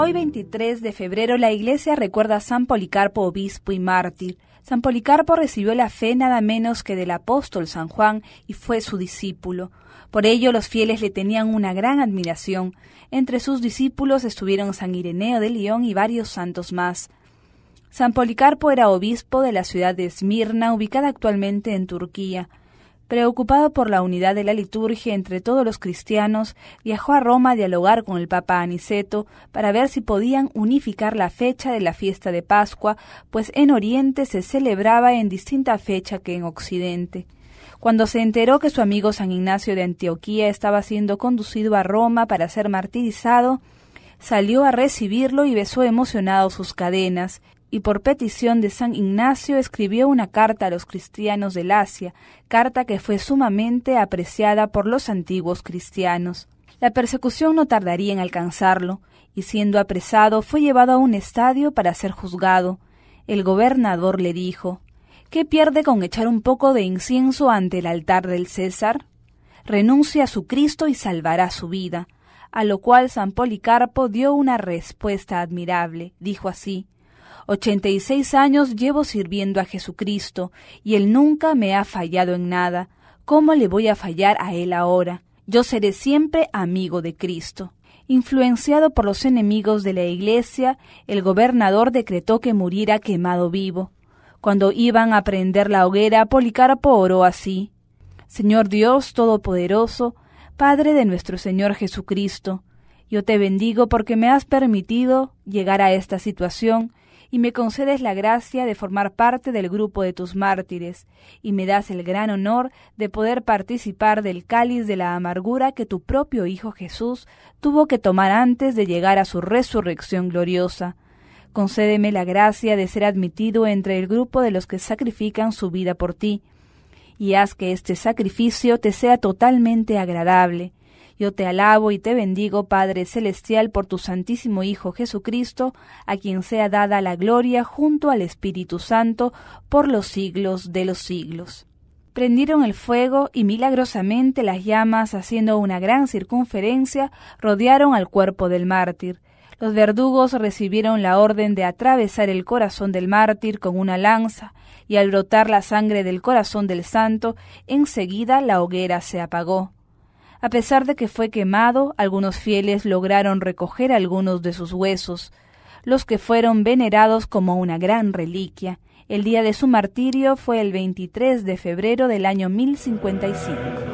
Hoy 23 de febrero la iglesia recuerda a San Policarpo, obispo y mártir. San Policarpo recibió la fe nada menos que del apóstol San Juan y fue su discípulo. Por ello los fieles le tenían una gran admiración. Entre sus discípulos estuvieron San Ireneo de León y varios santos más. San Policarpo era obispo de la ciudad de Esmirna, ubicada actualmente en Turquía. Preocupado por la unidad de la liturgia entre todos los cristianos, viajó a Roma a dialogar con el Papa Aniceto para ver si podían unificar la fecha de la fiesta de Pascua, pues en Oriente se celebraba en distinta fecha que en Occidente. Cuando se enteró que su amigo San Ignacio de Antioquía estaba siendo conducido a Roma para ser martirizado, salió a recibirlo y besó emocionado sus cadenas, y por petición de San Ignacio escribió una carta a los cristianos del Asia, carta que fue sumamente apreciada por los antiguos cristianos. La persecución no tardaría en alcanzarlo, y siendo apresado fue llevado a un estadio para ser juzgado. El gobernador le dijo ¿Qué pierde con echar un poco de incienso ante el altar del César? Renuncia a su Cristo y salvará su vida. A lo cual San Policarpo dio una respuesta admirable. Dijo así Ochenta y seis años llevo sirviendo a Jesucristo y Él nunca me ha fallado en nada. ¿Cómo le voy a fallar a Él ahora? Yo seré siempre amigo de Cristo. Influenciado por los enemigos de la iglesia, el gobernador decretó que muriera quemado vivo. Cuando iban a prender la hoguera, Policarpo oró así. Señor Dios Todopoderoso, Padre de nuestro Señor Jesucristo, yo te bendigo porque me has permitido llegar a esta situación y me concedes la gracia de formar parte del grupo de tus mártires, y me das el gran honor de poder participar del cáliz de la amargura que tu propio Hijo Jesús tuvo que tomar antes de llegar a su resurrección gloriosa. Concédeme la gracia de ser admitido entre el grupo de los que sacrifican su vida por ti, y haz que este sacrificio te sea totalmente agradable, yo te alabo y te bendigo, Padre Celestial, por tu Santísimo Hijo Jesucristo, a quien sea dada la gloria junto al Espíritu Santo por los siglos de los siglos. Prendieron el fuego y milagrosamente las llamas, haciendo una gran circunferencia, rodearon al cuerpo del mártir. Los verdugos recibieron la orden de atravesar el corazón del mártir con una lanza, y al brotar la sangre del corazón del santo, enseguida la hoguera se apagó. A pesar de que fue quemado, algunos fieles lograron recoger algunos de sus huesos, los que fueron venerados como una gran reliquia. El día de su martirio fue el 23 de febrero del año 1055.